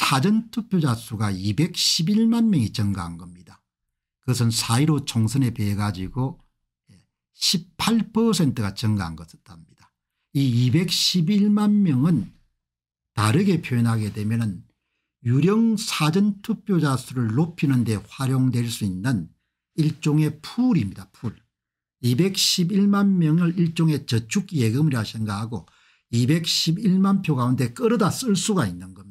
사전투표자 수가 211만 명이 증가한 겁니다. 그것은 4.15 총선에 비해 가지고 18%가 증가한 것이답니다. 이 211만 명은 다르게 표현하게 되면 유령 사전투표자 수를 높이는 데 활용될 수 있는 일종의 풀입니다. 풀. 211만 명을 일종의 저축예금이라 생각하고 211만 표 가운데 끌어다 쓸 수가 있는 겁니다.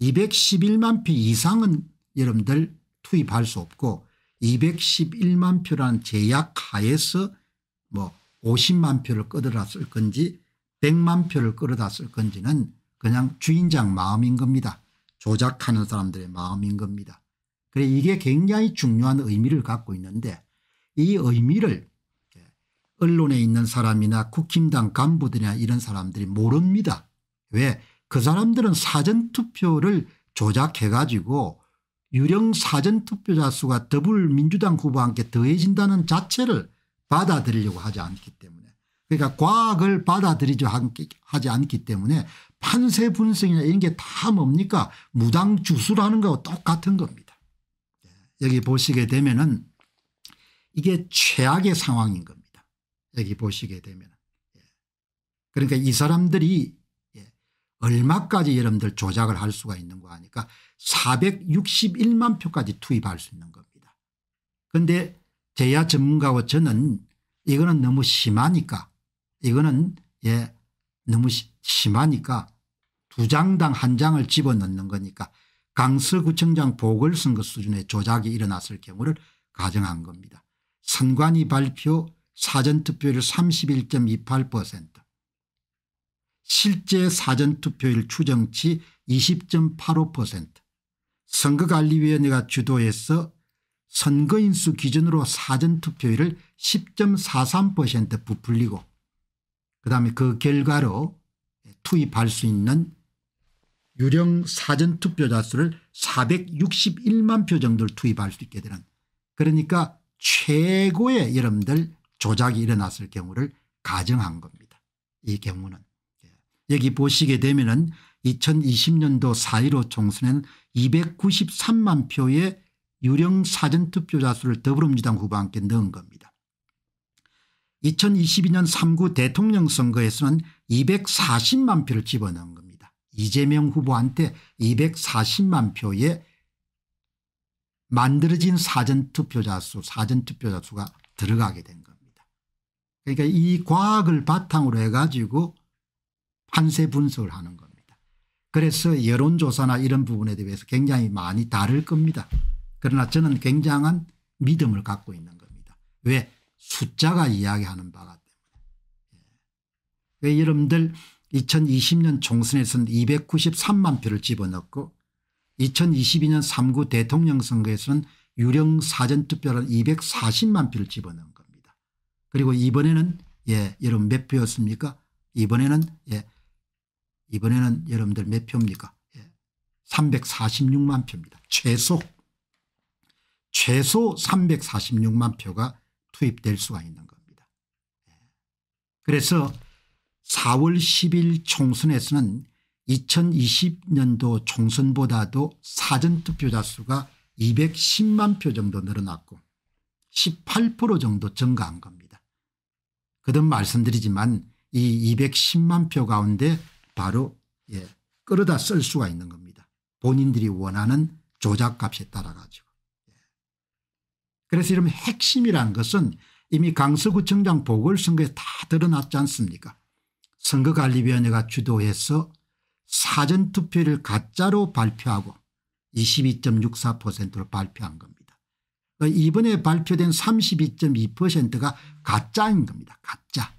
211만 표 이상은 여러분들 투입할 수 없고 211만 표라는 제약 하에서 뭐 50만 표를 끌어다 쓸 건지 100만 표를 끌어다 쓸 건지는 그냥 주인장 마음인 겁니다. 조작하는 사람들의 마음인 겁니다. 그래 이게 굉장히 중요한 의미를 갖고 있는데 이 의미를 언론에 있는 사람이나 국힘당 간부들이나 이런 사람들이 모릅니다. 왜그 사람들은 사전투표를 조작해 가지고 유령 사전투표자 수가 더불민주당 후보와 함께 더해진다는 자체를 받아들이려고 하지 않기 때문에 그러니까 과학을 받아들이지 하지 않기 때문에 판세 분석이나 이런 게 다 뭡니까 무당 주수라는 거하고 똑같은 겁니다. 예, 여기 보시게 되면은 이게 최악의 상황인 겁니다. 여기 보시게 되면 예. 그러니까 이 사람들이 얼마까지 여러분들 조작을 할 수가 있는 거아니까 461만 표까지 투입할 수 있는 겁니다. 그런데 제야 전문가와 저는 이거는 너무 심하니까 이거는 예 너무 심하니까 두 장당 한 장을 집어넣는 거니까 강서구청장 보궐선거 수준의 조작이 일어났을 경우를 가정한 겁니다. 선관위 발표 사전투표율 31.28% 실제 사전투표율 추정치 20.85% 선거관리위원회가 주도해서 선거인수 기준으로 사전투표율을 10.43% 부풀리고 그다음에 그 결과로 투입할 수 있는 유령 사전투표자 수를 461만 표 정도를 투입할 수 있게 되는 그러니까 최고의 여러분들 조작이 일어났을 경우를 가정한 겁니다. 이 경우는. 여기 보시게 되면 은 2020년도 4.15 총선에는 293만 표의 유령 사전투표자 수를 더불어민주당 후보와 함께 넣은 겁니다. 2022년 3구 대통령 선거에서는 240만 표를 집어넣은 겁니다. 이재명 후보한테 240만 표의 만들어진 사전투표자 수 사전투표자 수가 들어가게 된 겁니다. 그러니까 이 과학을 바탕으로 해가지고 한세 분석을 하는 겁니다. 그래서 여론조사나 이런 부분에 대해서 굉장히 많이 다를 겁니다. 그러나 저는 굉장한 믿음을 갖고 있는 겁니다. 왜? 숫자가 이야기하는 바가 때문에. 예. 왜 여러분들 2020년 총선에서는 293만 표를 집어넣고 2022년 3구 대통령 선거에서는 유령 사전투표를 240만 표를 집어넣은 겁니다. 그리고 이번에는 예, 여러분 몇 표였습니까? 이번에는 예, 이번에는 여러분들 몇 표입니까? 346만 예. 표입니다. 최소 최소 346만 표가 투입될 수가 있는 겁니다. 예. 그래서 4월 10일 총선에서는 2020년도 총선보다도 사전투표자 수가 210만 표 정도 늘어났고 18% 정도 증가한 겁니다. 그든 말씀드리지만 이 210만 표 가운데 바로 예, 끌어다 쓸 수가 있는 겁니다. 본인들이 원하는 조작값에 따라 가지고. 예. 그래서 이러면 핵심이란 것은 이미 강서구청장 보궐선거에 다 드러났지 않습니까 선거관리위원회가 주도해서 사전투표를 가짜로 발표하고 22.64%로 발표한 겁니다. 이번에 발표된 32.2%가 가짜인 겁니다. 가짜.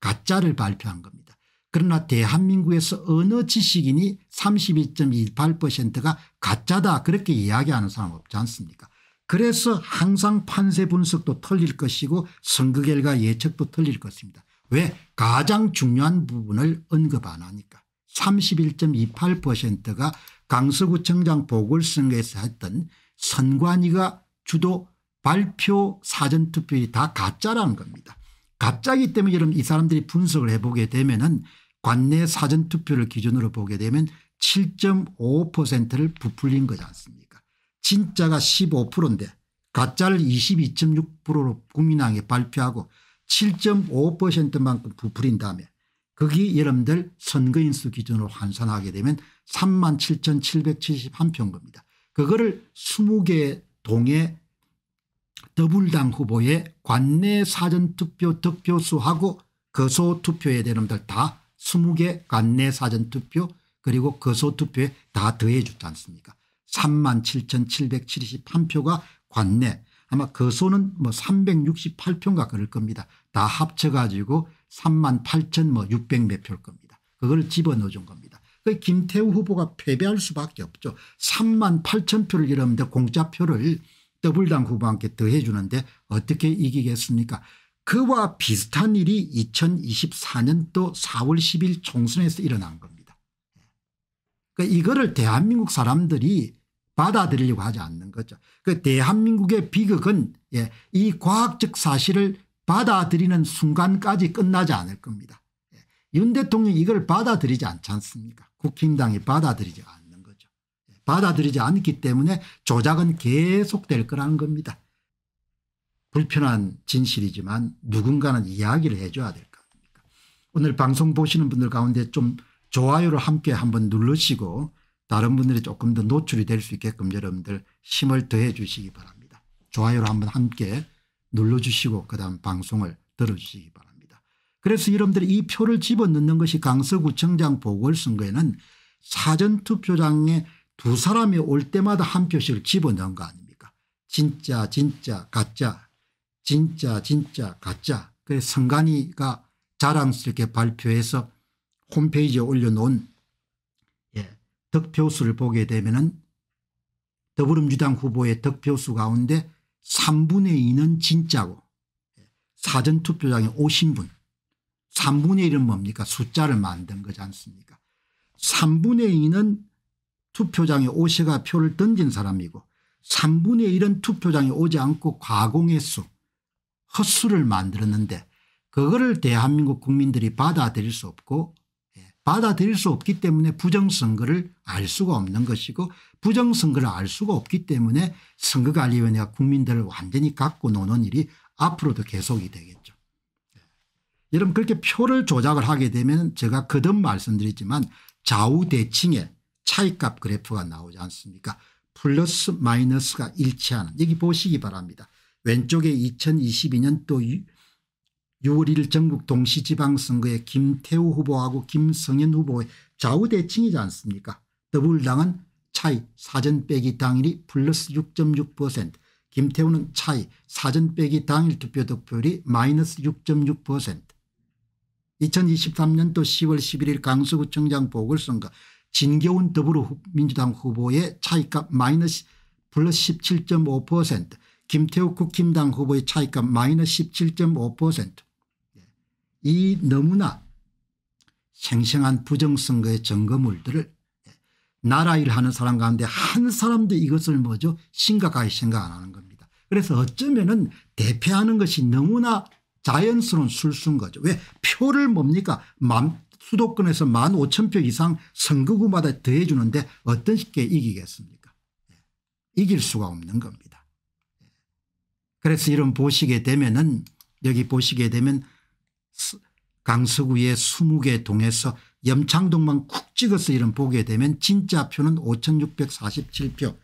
가짜를 발표한 겁니다. 그러나 대한민국에서 어느 지식인이 32.28%가 가짜다 그렇게 이야기하는 사람 없지 않습니까 그래서 항상 판세 분석도 틀릴 것이고 선거 결과 예측도 틀릴 것입니다. 왜 가장 중요한 부분을 언급 안 하니까 31.28%가 강서구청장 보궐선거에서 했던 선관위가 주도 발표 사전투표일이 다 가짜라는 겁니다. 갑자기 때문에 여러분 이 사람들이 분석을 해보게 되면은 관내 사전투표를 기준으로 보게 되면 7.5%를 부풀린 거지 않습니까 진짜가 15%인데 가짜를 22.6%로 국민당에 발표하고 7.5%만큼 부풀린 다음에 거기 여러분들 선거인수 기준으로 환산하게 되면 37,771표인 겁니다. 그거를 20개 동의 더불당 후보의 관내 사전투표 득표수하고 거소투표에 대놈들 다 20개 관내 사전투표 그리고 거소투표에 다 더해 줬지 않습니까 3만 7,771표가 관내 아마 거소는 뭐 368표인가 그럴 겁니다. 다 합쳐가지고 3만 8,600몇 뭐 표일 겁니다. 그걸 집어넣어 준 겁니다. 그 김태우 후보가 패배할 수밖에 없죠. 3만 8천 표를 잃었는데 공짜표를 더블당 후보한테 더해 주는데 어떻게 이기겠습니까 그와 비슷한 일이 2024년도 4월 10일 총선에서 일어난 겁니다. 그러니까 이거를 대한민국 사람들이 받아들이려고 하지 않는 거죠. 그 대한민국의 비극은 예, 이 과학적 사실을 받아들이는 순간까지 끝나지 않을 겁니다. 예, 윤 대통령이 이걸 받아들이지 않지 않습니까 국힘당이 받아들이지 않 받아들이지 않기 때문에 조작은 계속될 거라는 겁니다. 불편한 진실이지만 누군가는 이야기를 해줘야 될거 아닙니까 오늘 방송 보시는 분들 가운데 좀 좋아요를 함께 한번 누르시고 다른 분들이 조금 더 노출이 될 수 있게끔 여러분들 힘을 더해 주시기 바랍니다. 좋아요를 한번 함께 눌러주시고 그다음 방송을 들어주시기 바랍니다. 그래서 여러분들이 표를 집어넣는 것이 강서구청장 보궐선거에는 사전투표장에 두 사람이 올 때마다 한 표씩 을 집어넣은 거 아닙니까 진짜 진짜 가짜 진짜 진짜 가짜 그래서 성간이가 자랑스럽게 발표해서 홈페이지에 올려놓은 예, 득표수를 보게 되면 은 더불어민주당 후보의 득표수 가운데 3분의 2는 진짜고 예, 사전투표장에 오신 분 3분의 1은 뭡니까 숫자를 만든 거지 않습니까 3분의 2는 투표장에 오시가 표를 던진 사람이고 3분의 1은 투표장에 오지 않고 과공했수 헛수를 만들었는데 그거를 대한민국 국민들이 받아들일 수 없고 예, 받아들일 수 없기 때문에 부정선거를 알 수가 없는 것이고 부정선거를 알 수가 없기 때문에 선거관리위원회가 국민들을 완전히 갖고 노는 일이 앞으로도 계속이 되겠죠. 예. 여러분 그렇게 표를 조작을 하게 되면 제가 거듭 말씀드리지만 좌우대칭에 차이값 그래프가 나오지 않습니까 플러스 마이너스가 일치하는 여기 보시기 바랍니다. 왼쪽에 2022년 또 6월 1일 전국 동시지방선거에 김태우 후보하고 김성현 후보의 좌우대칭이지 않습니까 더불당은 차이 사전 빼기 당일이 플러스 6.6% 김태우는 차이 사전 빼기 당일 투표 득표율이 마이너스 6.6% 2023년도 10월 11일 강서구청장 보궐선거 진교훈 더불어민주당 후보의 차이값 마이너스 플러스 17.5% 김태우 국힘당 후보의 차이값 마이너스 17.5%이 예. 너무나 생생한 부정선거의 증거물들을 예, 나라일 하는 사람 가운데 한 사람도 이것을 뭐죠 심각하게 생각 안 하는 겁니다. 그래서 어쩌면 은대표하는 것이 너무나 자연스러운 술수인 거죠. 왜 표를 뭡니까 수도권에서 1만 5천 표 이상 선거구마다 더해 주는데 어떤식게 이기겠습니까 예. 이길 수가 없는 겁니다. 예. 그래서 이런 보시게 되면은 여기 보시게 되면 강서구의 20개 동에서 염창동만 쿡 찍어서 이런 보게 되면 진짜 표는 5647표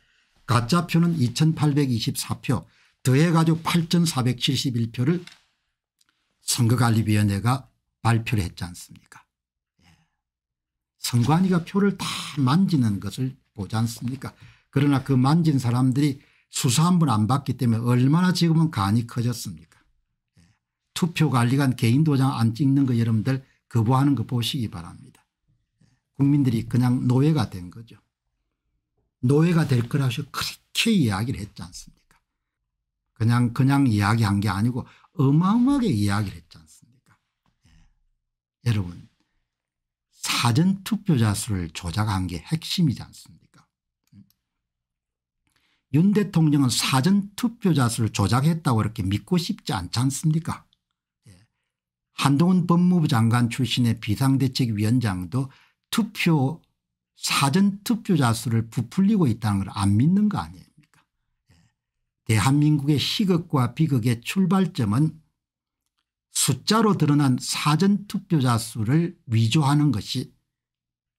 가짜 표는 2824표 더해가지고 8471표를 선거관리위원회가 발표를 했지 않습니까 선관위가 표를 다 만지는 것을 보지 않습니까 그러나 그 만진 사람들이 수사 한 번 안 받기 때문에 얼마나 지금은 간이 커졌습니까 예. 투표 관리관 개인 도장 안 찍는 거 여러분들 거부하는 거 보시기 바랍니다. 예. 국민들이 그냥 노예가 된 거죠. 노예가 될 거라서 그렇게 이야기를 했지 않습니까 그냥 그냥 이야기한 게 아니고 어마어마하게 이야기를 했지 않습니까 예. 여러분 사전투표자 수를 조작한 게 핵심이지 않습니까 윤 대통령은 사전투표자 수를 조작했다고 이렇게 믿고 싶지 않지 않습니까 예. 한동훈 법무부 장관 출신의 비상대책위원장도 투표 사전투표자 수를 부풀리고 있다는 걸 안 믿는 거 아닙니까 예. 대한민국의 시극과 비극의 출발점은 숫자로 드러난 사전투표자 수를 위조하는 것이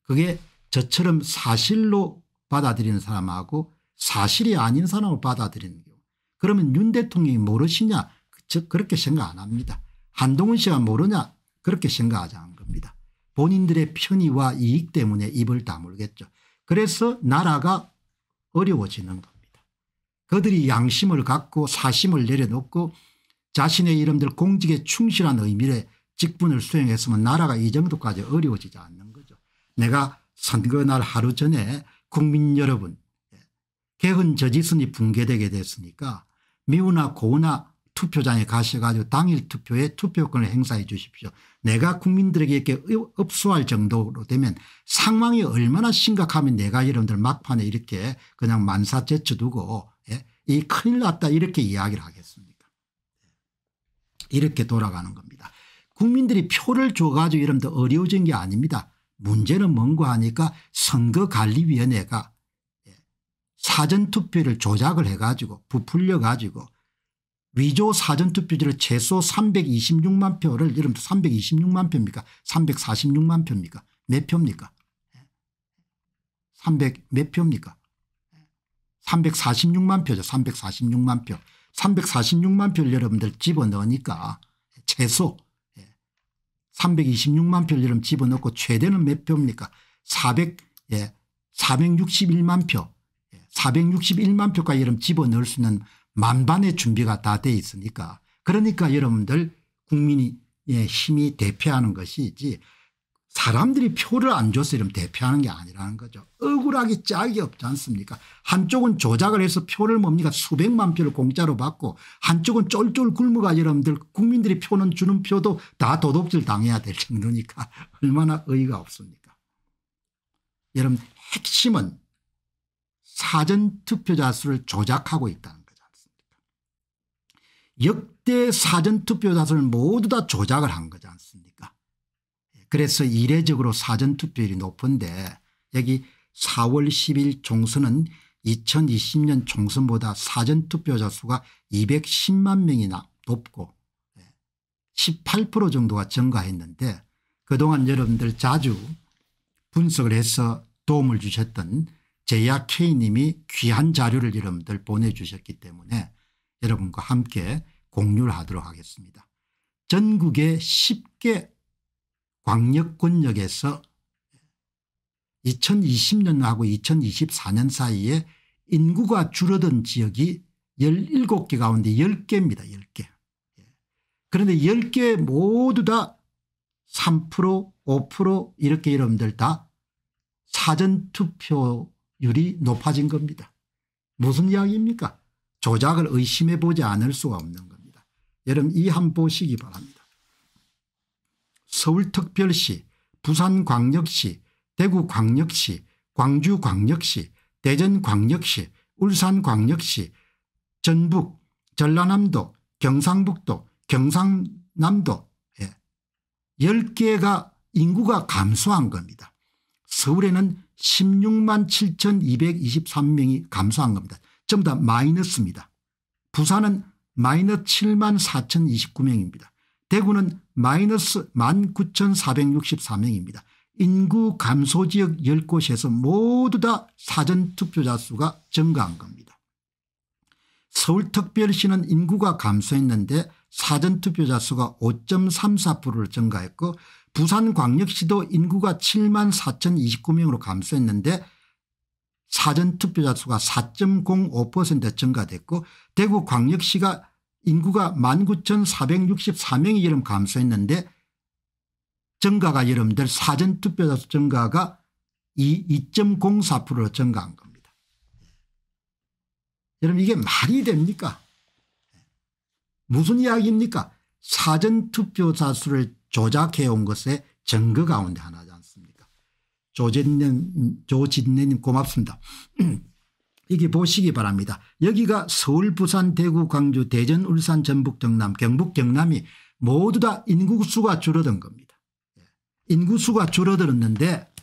그게 저처럼 사실로 받아들이는 사람하고 사실이 아닌 사람을 받아들이는 경우 그러면 윤 대통령이 모르시냐 즉 그렇게 생각 안 합니다. 한동훈 씨가 모르냐 그렇게 생각하지 않은 겁니다. 본인들의 편의와 이익 때문에 입을 다물겠죠. 그래서 나라가 어려워지는 겁니다. 그들이 양심을 갖고 사심을 내려놓고 자신의 이름들 공직에 충실한 의미에 직분을 수행했으면 나라가 이 정도까지 어려워지지 않는 거죠. 내가 선거날 하루 전에 국민 여러분 예, 개헌 저지선이 붕괴되게 됐으니까 미우나 고우나 투표장에 가셔가지고 당일 투표에 투표권을 행사해 주십시오. 내가 국민들에게 이렇게 업소할 정도로 되면 상황이 얼마나 심각하면 내가 여러분들 막판에 이렇게 그냥 만사 제쳐두고 예? 이 큰일 났다 이렇게 이야기를 하겠습니다 이렇게 돌아가는 겁니다. 국민들이 표를 줘가지고 이러면 더 어려워진 게 아닙니다. 문제는 뭔가 하니까 선거관리위원회가 예, 사전투표를 조작을 해가지고 부풀려가지고 위조 사전투표지를 최소 326만 표를 이러면 326만 표입니까 346만 표입니까 몇 표입니까 300몇 예. 표입니까 346만 예. 표죠 346만 표 346만 표를 여러분들 집어넣으니까 최소 326만 예, 표를 여러분 집어넣고 최대는 몇 표입니까 400, 예, 461만 표 461만 예, 표까지 여러분 집어넣을 수 있는 만반의 준비가 다 돼 있으니까 그러니까 여러분들 국민이 예, 힘이 대표하는 것이지 사람들이 표를 안 줘서 이러면 대표하는 게 아니라는 거죠. 억울하기 짝이 없지 않습니까 한쪽은 조작을 해서 표를 뭡니까 수백만 표를 공짜로 받고 한쪽은 쫄쫄 굶어가 여러분들 국민들이 표는 주는 표도 다 도둑질 당해야 될 정도니까 얼마나 의의가 없습니까 여러분 핵심은 사전투표자 수를 조작하고 있다는 거지 않습니까 역대 사전투표자 수를 모두 다 조작을 한 거지 않습니까 그래서 이례적으로 사전투표율이 높은데 여기 4월 10일 총선은 2020년 총선보다 사전투표자 수가 210만 명이나 높고 18% 예, 정도가 증가했는데 그동안 여러분들 자주 분석을 해서 도움을 주셨던 제야 K님이 귀한 자료를 여러분들 보내주셨기 때문에 여러분과 함께 공유를 하도록 하겠습니다. 전국의 10개 광역권역에서 2020년하고 2024년 사이에 인구가 줄어든 지역이 17개 가운데 10개입니다. 10개. 예. 그런데 10개 모두 다 3% 5% 이렇게 여러분들 다 사전투표율이 높아진 겁니다. 무슨 이야기입니까? 조작을 의심해 보지 않을 수가 없는 겁니다. 여러분 이 한 보시기 바랍니다. 서울특별시 부산광역시 대구광역시 광주광역시 대전광역시 울산광역시 전북 전라남도 경상북도 경상남도 예. 10개가 인구가 감소한 겁니다. 서울에는 16만 7223명이 감소한 겁니다. 전부 다 마이너스입니다. 부산은 마이너스 7만 4029명입니다. 대구는 마이너스 19,464명입니다. 인구 감소 지역 10곳에서 모두 다 사전투표자 수가 증가한 겁니다. 서울특별시는 인구가 감소했는데 사전투표자 수가 5.34%를 증가했고 부산광역시도 인구가 7만 4,029명으로 감소했는데 사전투표자 수가 4.05% 증가됐고 대구광역시가 인구가 19,464명이 여름 감소했는데 증가가 여러분들 사전투표 자수 증가가 2.04%로 증가한 겁니다. 여러분 이게 말이 됩니까? 무슨 이야기입니까? 사전투표자 수를 조작해온 것의 증거 가운데 하나지 않습니까? 조진님, 님 고맙습니다. 이게 보시기 바랍니다. 여기가 서울 부산 대구 광주 대전 울산 전북 경남 경북 경남이 모두 다 인구수가 줄어든 겁니다. 예. 인구수가 줄어들었는데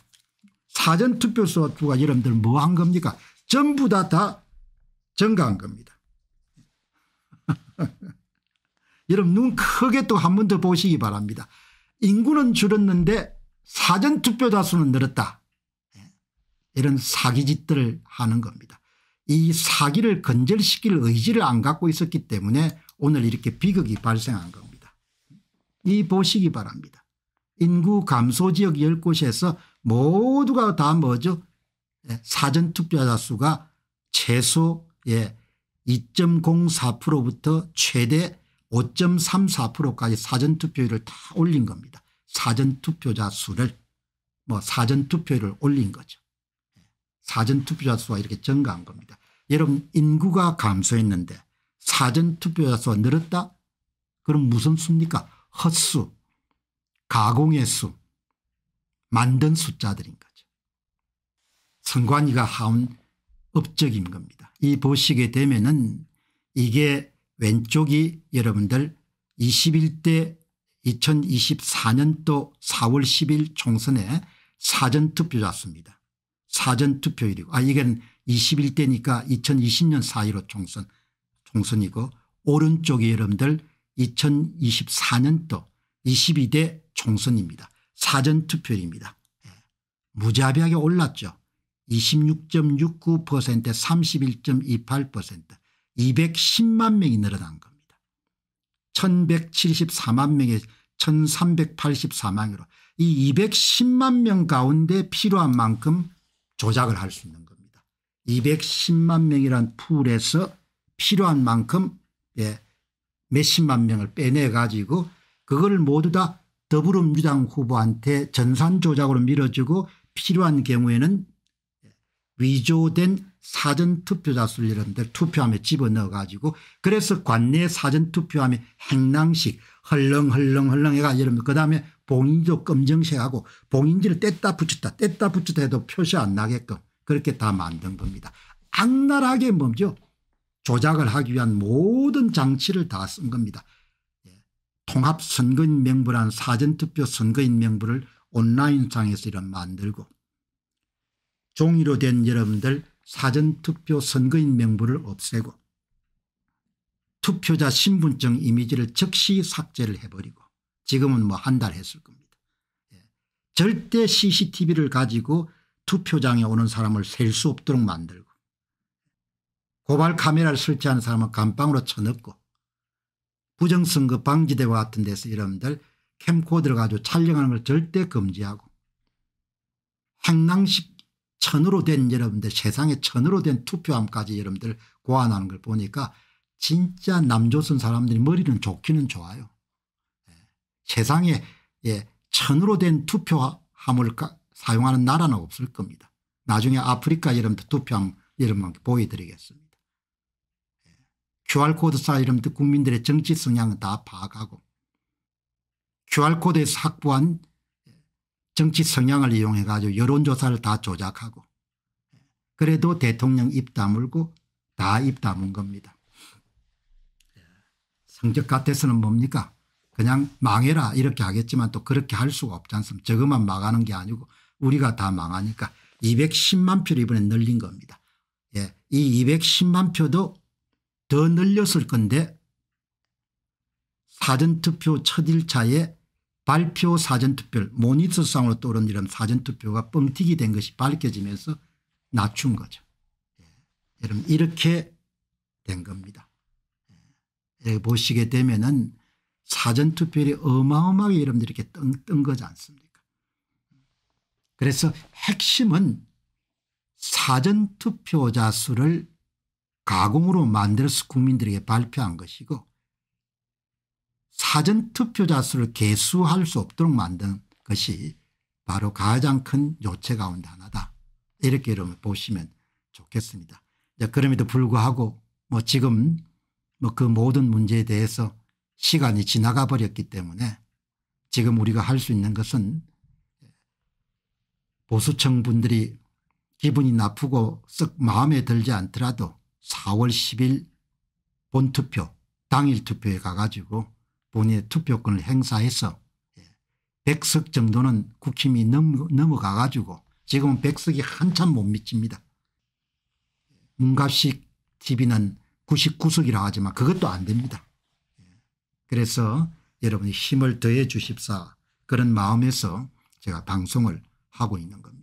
사전투표소 수가 여러분들 뭐 한 겁니까 전부 다 다 증가한 겁니다. 여러분 눈 크게 또 한 번 더 보시기 바랍니다. 인구는 줄었는데 사전투표자 수는 늘었다. 예. 이런 사기짓들을 하는 겁니다. 이 사기를 근절시킬 의지를 안 갖고 있었기 때문에 오늘 이렇게 비극이 발생한 겁니다. 이 보시기 바랍니다. 인구 감소 지역 10곳에서 모두가 다 뭐죠 예, 사전투표자 수가 최소 2.04%부터 예, 최대 5.34%까지 사전투표율을 다 올린 겁니다. 사전투표자 수를 뭐 사전투표율을 올린 거죠. 사전투표자 수가 이렇게 증가한 겁니다. 여러분 인구가 감소했는데 사전투표자 수가 늘었다? 그럼 무슨 수입니까? 헛수 가공의 수 만든 숫자들인 거죠. 선관위가 하운 업적인 겁니다. 이 보시게 되면은 이게 왼쪽이 여러분들 21대 2024년도 4월 10일 총선의 사전투표자 수입니다. 사전투표일이고 아 이건 21대니까 2020년 4.15 총선 총선이고 오른쪽이 여러분들 2024년도 22대 총선입니다. 사전투표입니다 예. 무자비하게 올랐죠. 26.69% 31.28% 210만 명이 늘어난 겁니다. 1174만 명에 1384만으로 이 210만 명 가운데 필요한 만큼 조작을 할 수 있는 겁니다. 210만 명이란 풀에서 필요한 만큼 예, 몇십만 명을 빼내 가지고 그걸 모두 다 더불어민주당 후보한테 전산 조작으로 밀어주고 필요한 경우에는 위조된 사전투표자 수를 이런 데 투표함에 집어넣어 가지고 그래서 관내 사전투표함에 행랑식 헐렁헐렁헐렁해가 여러분 그다음에 봉인도 검정색하고 봉인지를 뗐다 붙였다 뗐다 붙였다 해도 표시 안 나게끔 그렇게 다 만든 겁니다. 악랄하게 뭐죠? 조작을 하기 위한 모든 장치를 다 쓴 겁니다. 예. 통합선거인 명부란 사전투표 선거인 명부를 온라인상에서 이런 만들고 종이로 된 여러분들 사전투표 선거인 명부를 없애고 투표자 신분증 이미지를 즉시 삭제를 해버리고 지금은 뭐 한 달 했을 겁니다. 예. 절대 CCTV를 가지고 투표장에 오는 사람을 셀 수 없도록 만들고 고발 카메라를 설치하 사람은 감방으로 쳐넣고 부정선거 방지대와 같은 데서 여러분들 캠코드를 가지고 촬영하는 걸 절대 금지하고 행랑식 천으로 된 여러분들 세상에 천으로 된 투표함까지 여러분들 고안하는 걸 보니까 진짜 남조선 사람들이 머리는 좋기는 좋아요. 예. 세상에 예, 천으로 된 투표함을 사용하는 나라는 없을 겁니다. 나중에 아프리카 여러분들 투표함 여러분 보여드리겠습니다. 예. QR코드 사이럼들 국민들의 정치 성향은 다 파악하고 QR코드에서 확보한 예, 정치 성향을 이용해 가지고 여론조사를 다 조작하고 예, 그래도 대통령 입 다물고 다 입 다문 겁니다. 성적 같아서는 뭡니까 그냥 망해라 이렇게 하겠지만 또 그렇게 할 수가 없지 않습니까 저것만 망하는 게 아니고 우리가 다 망하니까 210만 표를 이번에 늘린 겁니다. 예, 이 210만 표도 더 늘렸을 건데 사전투표 첫 1차에 발표 사전투표 를 모니터상으로 떠오른 이런 사전투표가 뻥튀기 된 것이 밝혀지면서 낮춘 거죠. 예, 여러분 이렇게 된 겁니다. 보시게 되면은 사전투표율이 어마어마하게 여러분들 이렇게 뜬, 뜬 거지 않습니까 그래서 핵심은 사전투표자 수를 가공으로 만들어서 국민들에게 발표한 것이고 사전투표자 수를 개수할 수 없도록 만든 것이 바로 가장 큰 요체 가운데 하나다 이렇게 여러분 보시면 좋겠습니다. 그럼에도 불구하고 뭐 지금 뭐그 모든 문제에 대해서 시간이 지나가 버렸기 때문에 지금 우리가 할 수 있는 것은 보수층 분들이 기분이 나쁘고 썩 마음에 들지 않더라도 4월 10일 본투표 당일 투표에 가가지고 본인의 투표권을 행사해서 100석 정도는 국힘이 넘어가가지고 지금은 100석이 한참 못 미칩니다. 문갑식 예, TV는 99석이라 하지만 그것도 안 됩니다. 그래서 여러분이 힘을 더해 주십사 그런 마음에서 제가 방송을 하고 있는 겁니다.